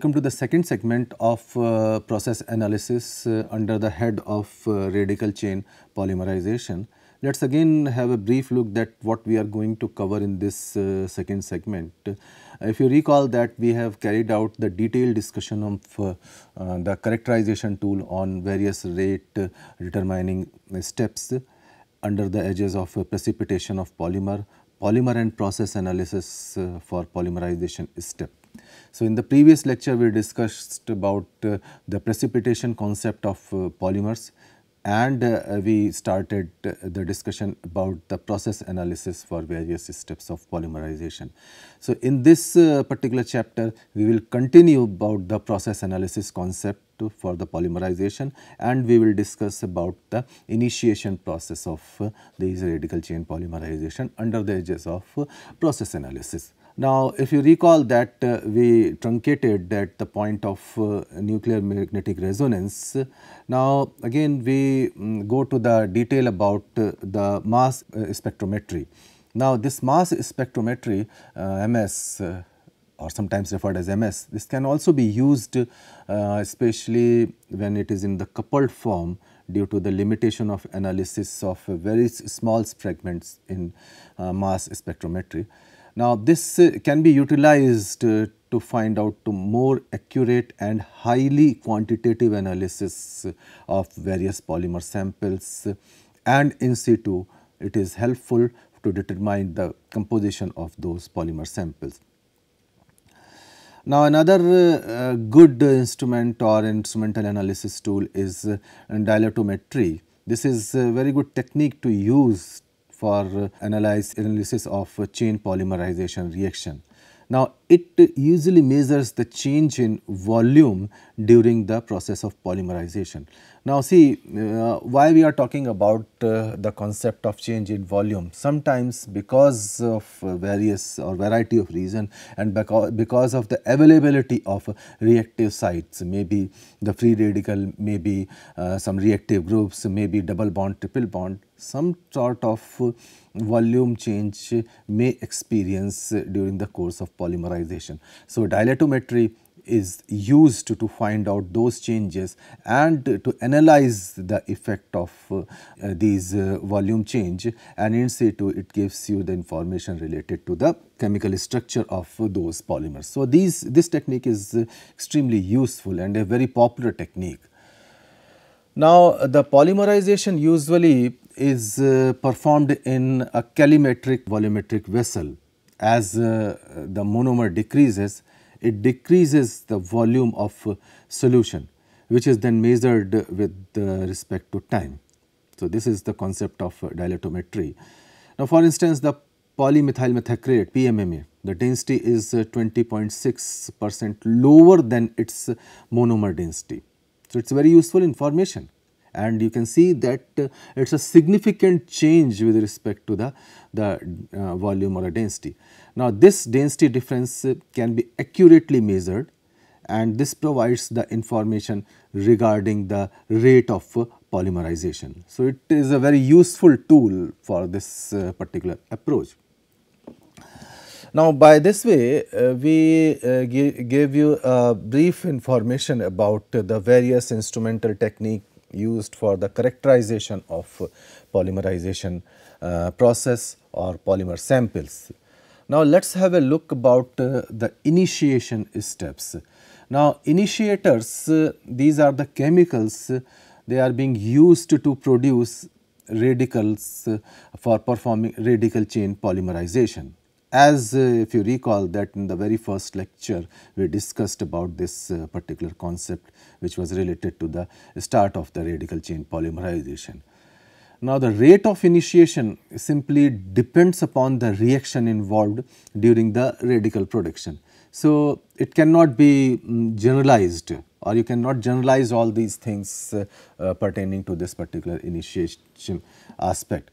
welcome to the second segment of uh, process analysis uh, under the head of uh, radical chain polymerization. Let us again have a brief look at what we are going to cover in this uh, second segment. If you recall that we have carried out the detailed discussion of uh, uh, the characterization tool on various rate determining steps under the edges of precipitation of polymer, polymer and process analysis for polymerization step. So, in the previous lecture we discussed about uh, the precipitation concept of uh, polymers and uh, we started uh, the discussion about the process analysis for various steps of polymerization. So, in this uh, particular chapter we will continue about the process analysis concept for the polymerization and we will discuss about the initiation process of uh, these radical chain polymerization under the edges of process analysis. Now, if you recall that uh, we truncated at the point of uh, nuclear magnetic resonance. Now, again we um, go to the detail about uh, the mass uh, spectrometry. Now, this mass spectrometry uh, MS uh, or sometimes referred as MS, this can also be used especially when it is in the coupled form due to the limitation of analysis of very small fragments in mass spectrometry. Now, this uh, can be utilized uh, to find out to more accurate and highly quantitative analysis of various polymer samples and in situ it is helpful to determine the composition of those polymer samples. Now, another uh, good instrument or instrumental analysis tool is uh, dilatometry. This is a very good technique to use for uh, analyze, analysis of uh, chain polymerization reaction. Now, it usually measures the change in volume during the process of polymerization. Now see uh, why we are talking about uh, the concept of change in volume. Sometimes because of uh, various or variety of reason and because, because of the availability of reactive sites, maybe the free radical, maybe uh, some reactive groups, maybe double bond, triple bond, some sort of volume change may experience during the course of polymerization. So, dilatometry is used to find out those changes and to analyze the effect of uh, these uh, volume change and in situ it gives you the information related to the chemical structure of those polymers. So, these this technique is extremely useful and a very popular technique. Now, the polymerization usually is uh, performed in a calimetric volumetric vessel. As uh, the monomer decreases, it decreases the volume of uh, solution which is then measured with uh, respect to time. So, this is the concept of uh, dilatometry. Now, for instance, the polymethyl methacrylate PMMA, the density is 20.6 percent lower than its monomer density. So, it is very useful information and you can see that it is a significant change with respect to the, the uh, volume or the density. Now, this density difference uh, can be accurately measured and this provides the information regarding the rate of uh, polymerization. So, it is a very useful tool for this uh, particular approach. Now, by this way, uh, we uh, you a brief information about the various instrumental technique used for the characterization of polymerization process or polymer samples. Now, let us have a look about uh, the initiation steps. Now, initiators, uh, these are the chemicals, uh, they are being used to produce radicals for performing radical chain polymerization. As uh, if you recall that in the very first lecture, we discussed about this uh, particular concept which was related to the start of the radical chain polymerization. Now, the rate of initiation simply depends upon the reaction involved during the radical production. So, it cannot be mm, generalized or you cannot generalize all these things uh, uh, pertaining to this particular initiation aspect.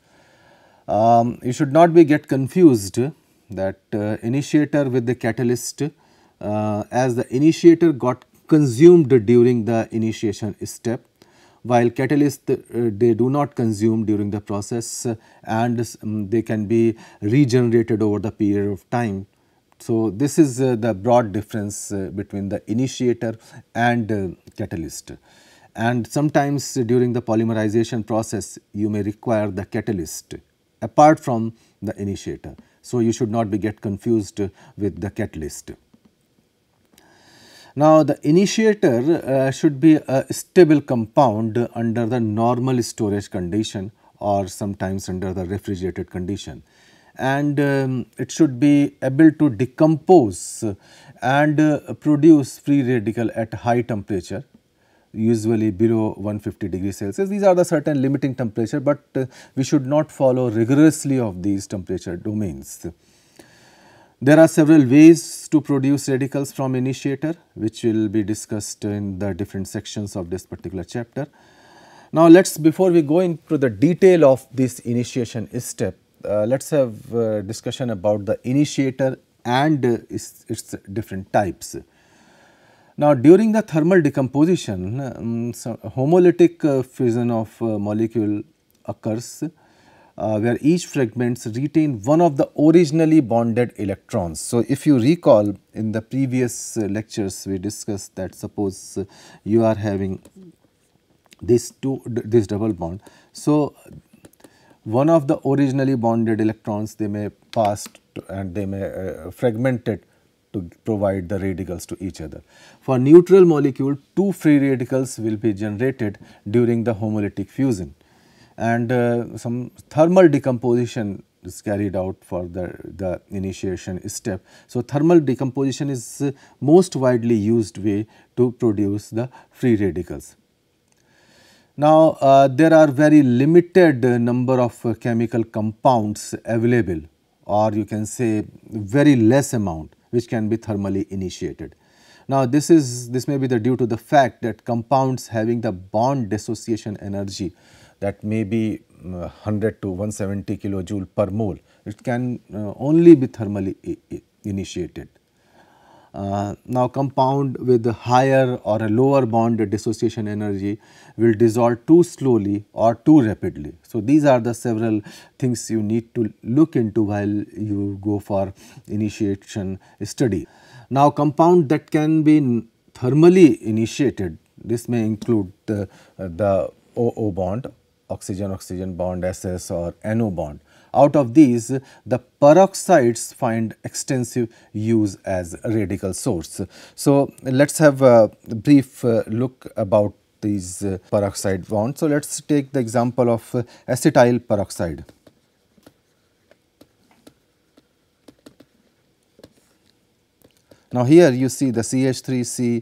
Um, you should not be get confused that uh, initiator with the catalyst uh, as the initiator got consumed during the initiation step while catalysts uh, they do not consume during the process uh, and mm, they can be regenerated over the period of time. So, this is uh, the broad difference between the initiator and catalyst and sometimes during the polymerization process you may require the catalyst apart from the initiator. So, you should not be get confused with the catalyst. Now, the initiator uh, should be a stable compound under the normal storage condition or sometimes under the refrigerated condition and um, it should be able to decompose and uh, produce free radical at high temperature usually below 150 degree Celsius. These are the certain limiting temperature, but uh, we should not follow rigorously of these temperature domains. There are several ways to produce radicals from initiator which will be discussed in the different sections of this particular chapter. Now, let us before we go into the detail of this initiation step, uh, let us have discussion about the initiator and uh, its, its, different types. Now, during the thermal decomposition, um, homolytic uh, fission of uh, molecule occurs uh, where each fragments retain one of the originally bonded electrons. So, if you recall in the previous uh, lectures we discussed that suppose uh, you are having this two this double bond. So, one of the originally bonded electrons they may pass and they may uh, fragment it to provide the radicals to each other. For neutral molecule two free radicals will be generated during the homolytic fusion and uh, some thermal decomposition is carried out for the, the initiation step. So, thermal decomposition is uh, most widely used way to produce the free radicals. Now, uh, there are very limited uh, number of uh, chemical compounds available or you can say very less amount which can be thermally initiated. Now, this is this may be the due to the fact that compounds having the bond dissociation energy that may be 100 uh, to 170 kilojoule per mole, it can uh, only be thermally initiated. Uh, now compound with higher or a lower bond dissociation energy will dissolve too slowly or too rapidly. So, these are the several things you need to look into while you go for initiation study. Now, compound that can be thermally initiated, this may include the, uh, the OO bond oxygen-oxygen bond SS or NO bond. Out of these, the peroxides find extensive use as radical source. So, let us have a brief uh, look about these uh, peroxide bonds. So, let us take the example of uh, acetyl peroxide. Now, here you see the CH3C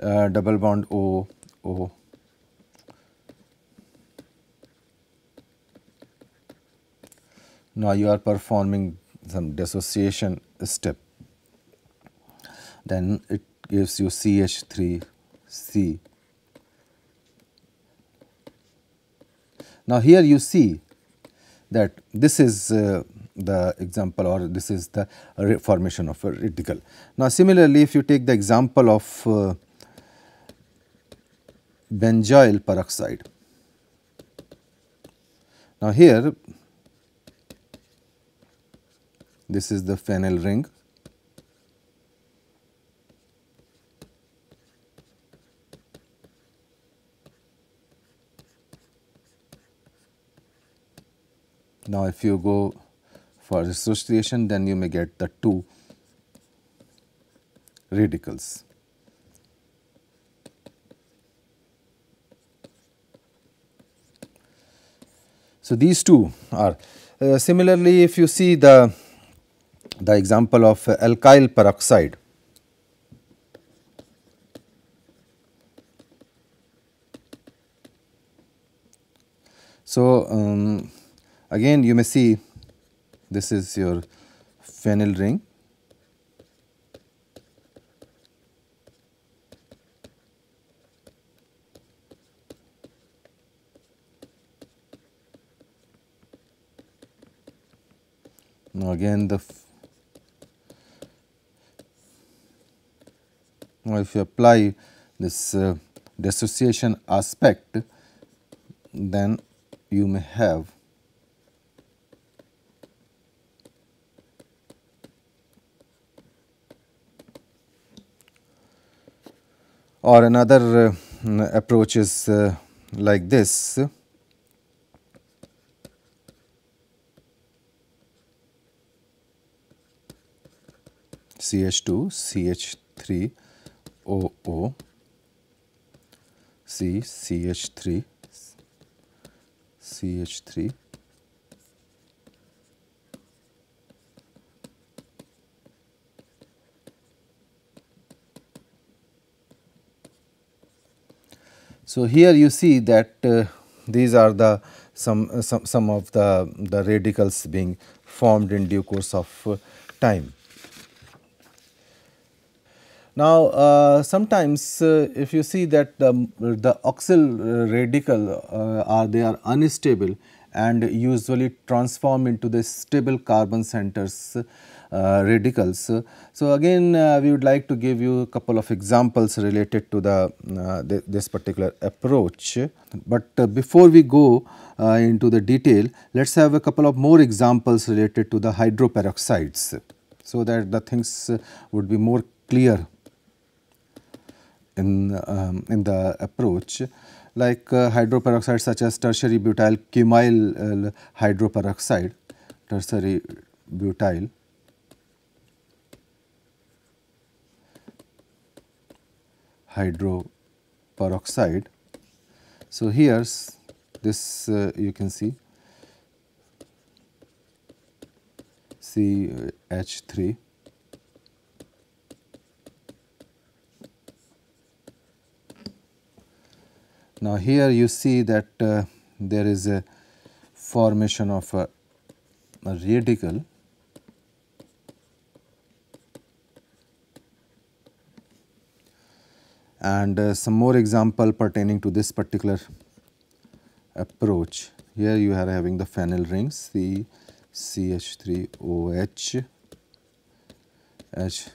uh, double bond O, O Now you are performing some dissociation step. Then it gives you CH3C. Now here you see that this is uh, the example or this is the formation of a radical Now similarly, if you take the example of uh, benzoyl peroxide. Now here this is the Fennel ring. Now, if you go for association, then you may get the two radicals. So, these two are uh, similarly if you see the the example of alkyl peroxide. So, um, again you may see this is your phenyl ring now again the if you apply this uh, dissociation aspect, then you may have or another uh, approach is uh, like this. CH2, CH3 OO C CH3 CH3 So, here you see that uh, these are the some, uh, some some of the the radicals being formed in due course of uh, time. Now, uh, sometimes uh, if you see that the, the oxal uh, radical uh, are they are unstable and usually transform into the stable carbon centers uh, radicals. So, again uh, we would like to give you a couple of examples related to the, the this particular approach. But before we go into the detail, let us have a couple of more examples related to the hydroperoxides so that the things would be more clear in, um, in the approach like uh, hydroperoxide such as tertiary butyl chemyl uh, hydroperoxide tertiary butyl hydroperoxide so here's this uh, you can see CH3 Now, here you see that uh, there is a formation of a, a radical and uh, some more example pertaining to this particular approach. Here you are having the phenyl rings the CH3OH H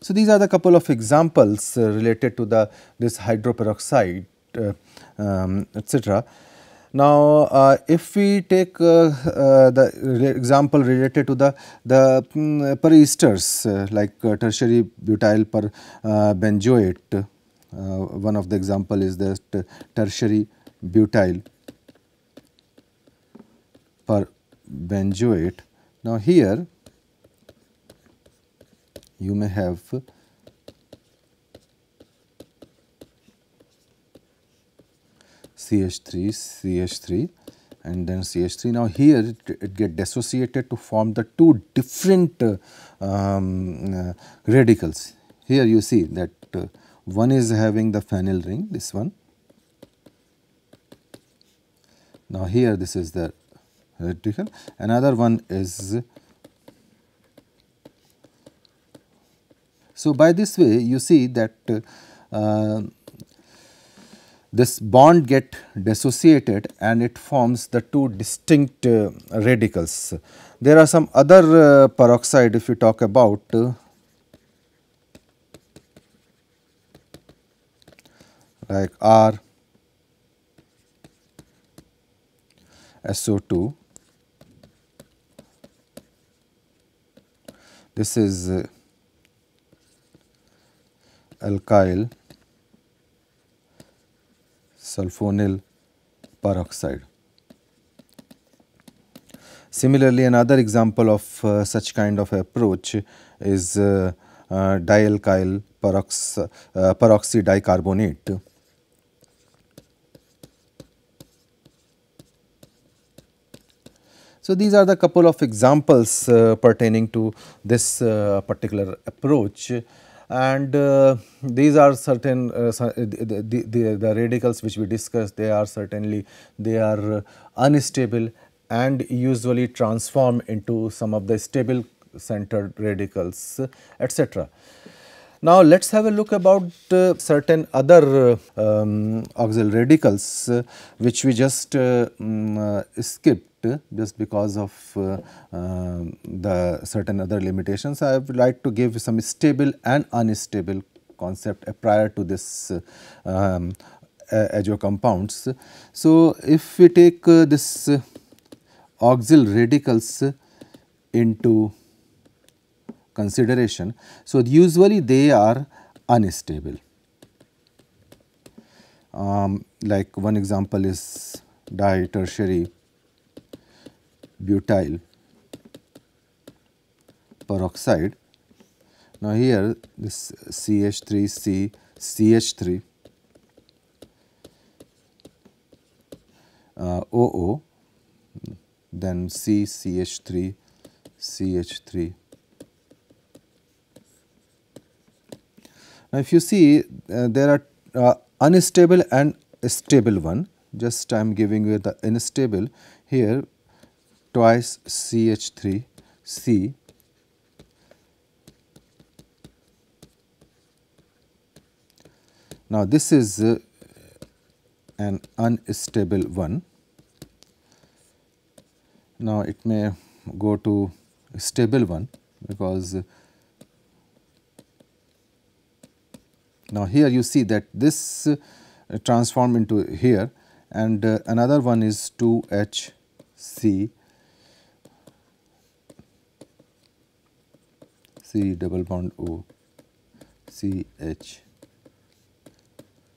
So, these are the couple of examples uh, related to the this hydroperoxide uh, um, etc. Now, uh, if we take uh, uh, the example related to the, the um, mm, peresters uh, like tertiary butyl per benzoate, one of the example is the tertiary butyl per benzoate. Now, here you may have CH3, CH3 and then CH3. Now here it, it get dissociated to form the two different uh, um, uh, radicals. Here you see that uh, one is having the phenyl ring, this one. Now here this is the radical, another one is So, by this way you see that uh, this bond get dissociated and it forms the two distinct uh, radicals. There are some other uh, peroxide if you talk about uh, like R SO2 this is uh, alkyl sulfonyl peroxide. Similarly, another example of uh, such kind of approach is uh, uh, dialkyl perox, uh, peroxy dicarbonate. So, these are the couple of examples uh, pertaining to this uh, particular approach and uh, these are certain uh, uh the, the, the, radicals which we discussed they are certainly they are uh, unstable and usually transform into some of the stable centered radicals etc. Now, let us have a look about uh, certain other uh, um, auxiliary radicals uh, which we just um, uh, mm, skip. Uh, just because of uh, um, the certain other limitations. I would like to give some stable and unstable concept prior to this uh, um, azo compounds. So, if we take this auxil radicals into consideration. So, usually they are unstable. Um, like one example is di tertiary butyl peroxide. Now, here this CH3C CH3 uh, OO then C CH3 CH3. Now, if you see uh, there are uh, unstable and stable one just I am giving you the unstable here twice CH3 C Now, this is uh, an unstable one. Now, it may go to stable one because uh, now here you see that this uh, into here and uh, another one is 2HC C double bond O C H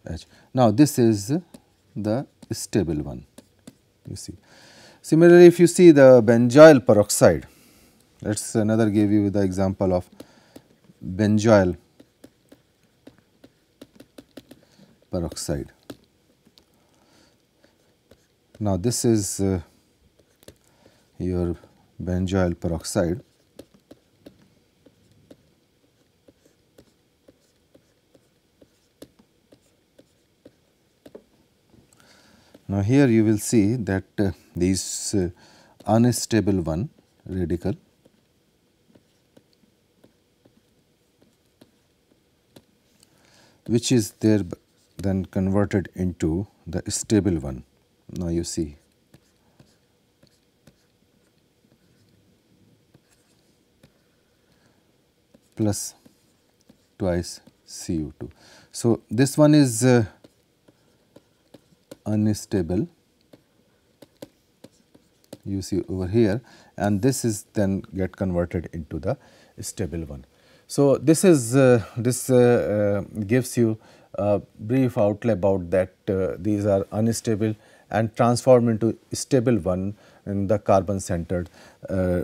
H. Now, this is the stable one you see. Similarly, if you see the benzoyl peroxide, let us another give you the example of benzoyl peroxide. Now, this is uh, your benzoyl peroxide Now, uh, here you will see that uh, these uh, unstable 1 radical which is there then converted into the stable one. Now, you see plus twice CO2. So, this one is uh, unstable you see over here and this is then get converted into the stable one. So, this is uh, this uh, uh, gives you a brief outlay about that uh, these are unstable and transform into stable one in the carbon centered uh,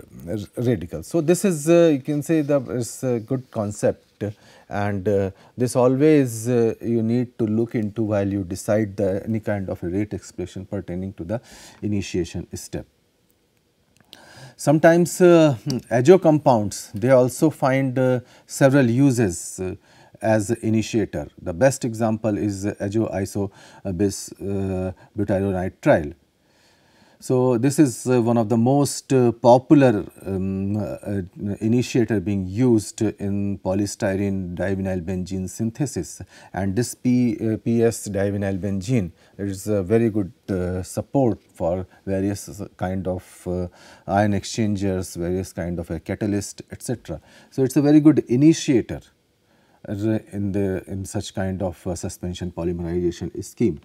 radical. So, this is uh, you can say the is a good concept and uh, this always uh, you need to look into while you decide the any kind of rate expression pertaining to the initiation step. Sometimes uh, azo compounds they also find uh, several uses uh, as initiator. The best example is azo isobis uh, butyronitrile so, this is uh, one of the most uh, popular um, uh, initiator being used in polystyrene divinylbenzene synthesis and this P, PS divinylbenzene is a very good support for various kind of ion exchangers, various kind of a catalyst etc. So, it is a very good initiator in the in such kind of suspension polymerization scheme.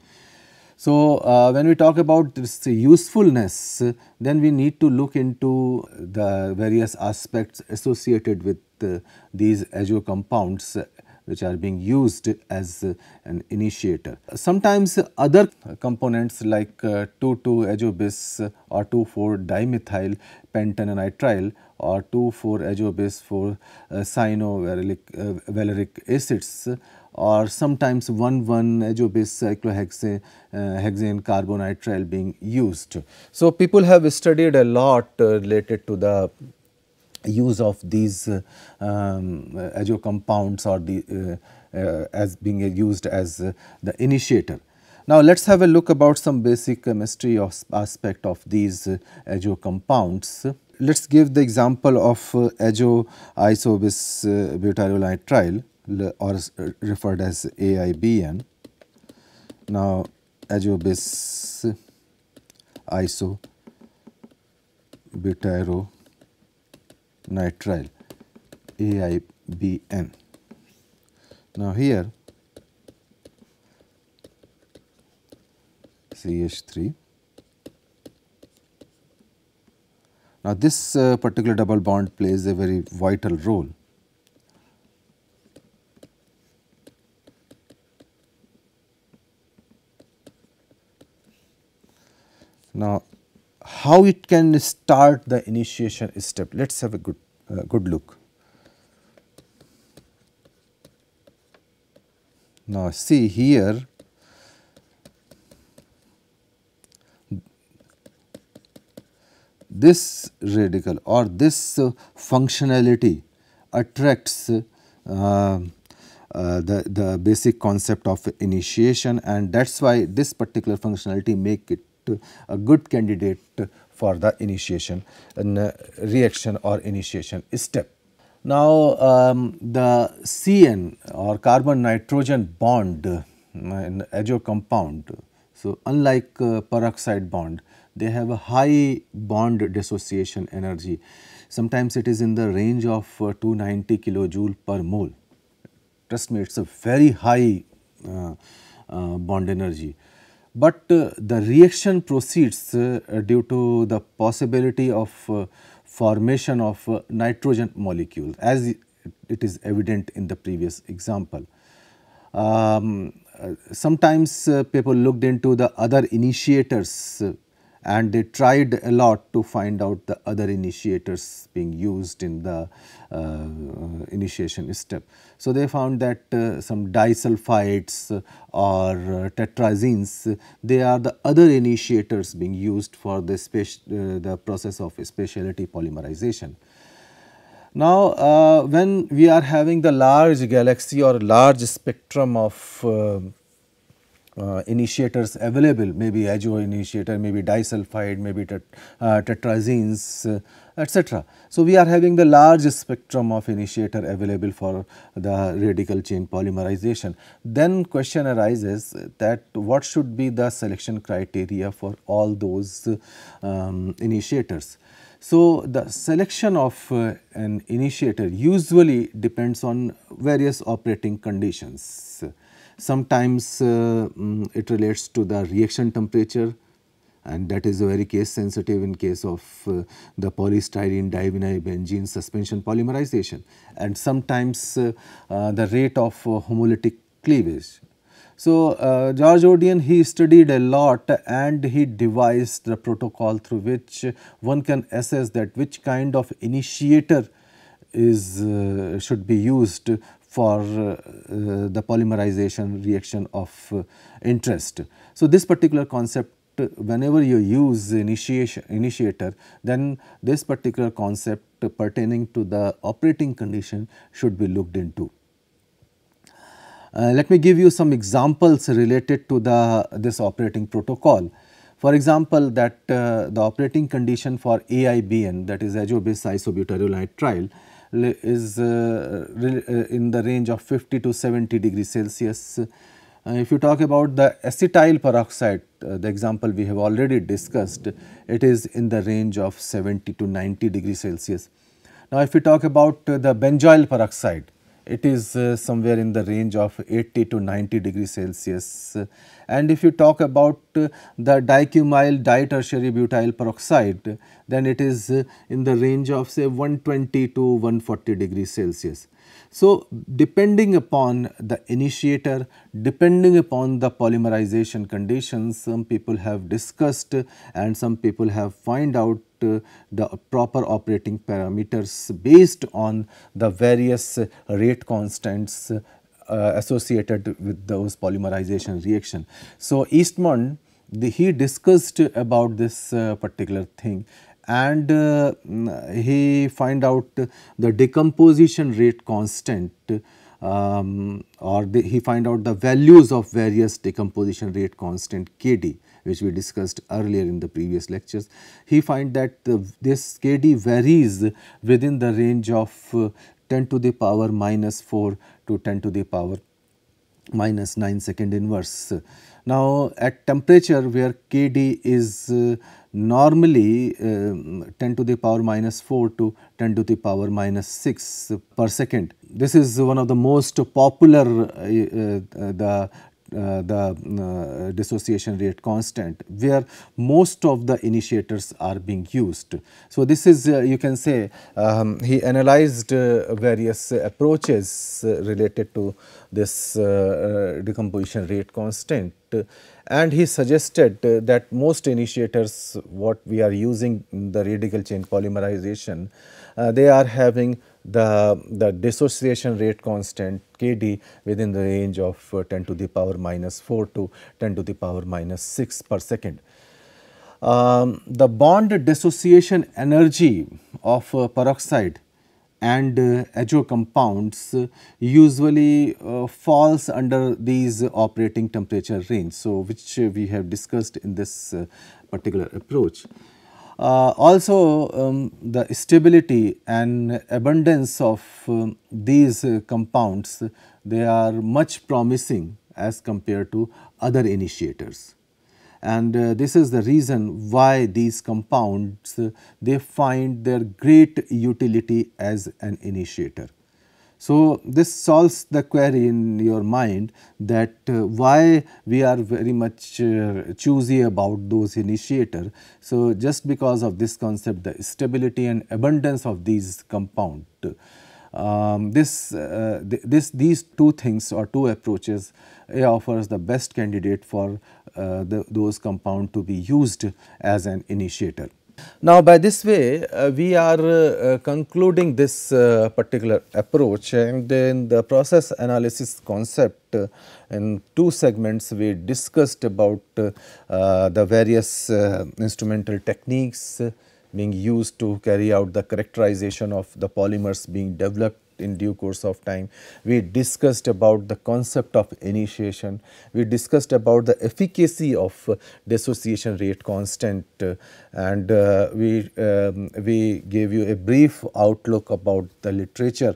So, uh, when we talk about this usefulness, then we need to look into the various aspects associated with uh, these azure compounds uh, which are being used as uh, an initiator. Sometimes other components like 2,2-azobis uh, or 2,4-dimethyl pentanenitrile or 2,4-azobis for cyanovaleric acids or sometimes one azobicyclohexane uh, hexane carbonitrile being used. So, people have studied a lot uh, related to the use of these uh, um, azo compounds or the uh, uh, as being used as uh, the initiator. Now, let us have a look about some basic chemistry of aspect of these azo compounds let us give the example of uh, azo isobis uh, triol or referred as AIBN. Now, Agiobis iso butyro nitrile AIBN. Now, here CH3 Now, this uh, particular double bond plays a very vital role Now, how it can start the initiation step? Let us have a good, uh, good look. Now, see here this radical or this uh, functionality attracts uh, uh, the, the basic concept of initiation and that is why this particular functionality make it a good candidate for the initiation and uh, reaction or initiation step. Now, um, the CN or carbon nitrogen bond uh, in azo compound, so unlike uh, peroxide bond, they have a high bond dissociation energy. Sometimes it is in the range of uh, 290 kilojoule per mole. Trust me, it is a very high uh, uh bond energy but uh, the reaction proceeds uh, due to the possibility of uh, formation of nitrogen molecules as it is evident in the previous example. Um, sometimes people looked into the other initiators and they tried a lot to find out the other initiators being used in the uh, initiation step. So, they found that uh, some disulfides or uh, tetrazines, they are the other initiators being used for the, uh, the process of specialty polymerization. Now, uh, when we are having the large galaxy or large spectrum of uh, uh, initiators available, maybe azo initiator, maybe disulfide, maybe tet uh, tetrazines, uh, etc. So, we are having the large spectrum of initiator available for the radical chain polymerization. Then question arises that what should be the selection criteria for all those um, initiators. So, the selection of uh, an initiator usually depends on various operating conditions Sometimes uh, mm, it relates to the reaction temperature and that is very case sensitive in case of uh, the polystyrene divinyl benzene suspension polymerization and sometimes uh, uh, the rate of uh, homolytic cleavage. So, uh, George Odian he studied a lot and he devised the protocol through which one can assess that which kind of initiator is should be used for uh, uh, the polymerization reaction of uh, interest. So, this particular concept whenever you use initiation initiator then this particular concept pertaining to the operating condition should be looked into. Uh, let me give you some examples related to the this operating protocol. For example, that uh, the operating condition for AIBN that is azobis isobutyrolide trial is uh, uh, in the range of 50 to 70 degrees Celsius. Uh, if you talk about the acetyl peroxide, the example we have already discussed, it is in the range of 70 to 90 degrees Celsius. Now, if we talk about the benzoyl peroxide, it is uh, somewhere in the range of 80 to 90 degree Celsius. And if you talk about uh, the dicumyl ditertiary butyl peroxide, then it is uh, in the range of say 120 to 140 degree Celsius. So, depending upon the initiator, depending upon the polymerization conditions, some people have discussed and some people have find out uh, the proper operating parameters based on the various rate constants uh, associated with those polymerization reaction. So, Eastman the, he discussed about this uh, particular thing and uh, he find out the decomposition rate constant um, or the, he find out the values of various decomposition rate constant Kd which we discussed earlier in the previous lectures. He find that this Kd varies within the range of uh, 10 to the power minus 4 to 10 to the power minus 9 second inverse now, at temperature where Kd is uh, normally uh, 10 to the power minus 4 to 10 to the power minus 6 uh, per second. This is one of the most popular uh, uh the uh, the uh, dissociation rate constant where most of the initiators are being used. So, this is uh, you can say um, he analyzed various approaches related to this decomposition rate constant and he suggested uh, that most initiators what we are using the radical chain polymerization uh, they are having the, the dissociation rate constant Kd within the range of uh, 10 to the power minus 4 to 10 to the power minus 6 per second. Um, the bond dissociation energy of uh, peroxide and uh, azo compounds uh, usually uh, falls under these operating temperature range. So, which we have discussed in this uh, particular approach. Uh, also um, the stability and abundance of um, these uh, compounds, they are much promising as compared to other initiators. And uh, this is the reason why these compounds, they find their great utility as an initiator. So, this solves the query in your mind that uh, why we are very much uh, choosy about those initiator. So, just because of this concept the stability and abundance of these compound. Um, this, uh, th this these two things or two approaches A offers the best candidate for uh, the, those compound to be used as an initiator. Now, by this way, uh, we are uh, concluding this uh, particular approach and in the process analysis concept uh, in two segments we discussed about uh, the various uh, instrumental techniques being used to carry out the characterization of the polymers being developed in due course of time. We discussed about the concept of initiation, we discussed about the efficacy of uh, dissociation rate constant uh, and uh, we, um, we gave you a brief outlook about the literature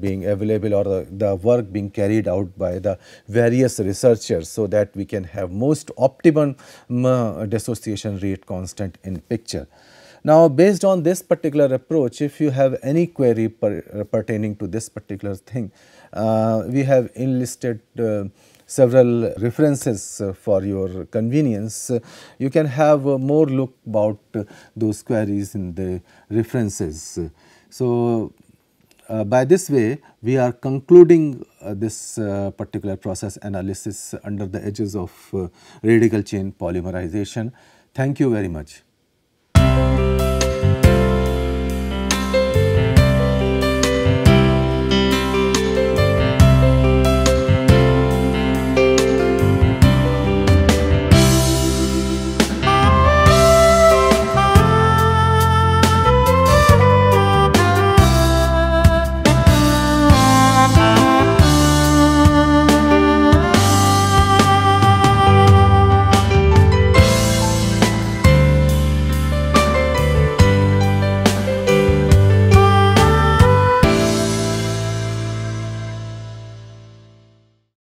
being available or the, the, work being carried out by the various researchers so that we can have most optimum uh, dissociation rate constant in picture. Now, based on this particular approach, if you have any query per, uh, pertaining to this particular thing, uh, we have enlisted uh, several references uh, for your convenience. Uh, you can have uh, more look about those queries in the references. So, by this way, we are concluding this particular process analysis under the edges of radical chain polymerization. Thank you very much.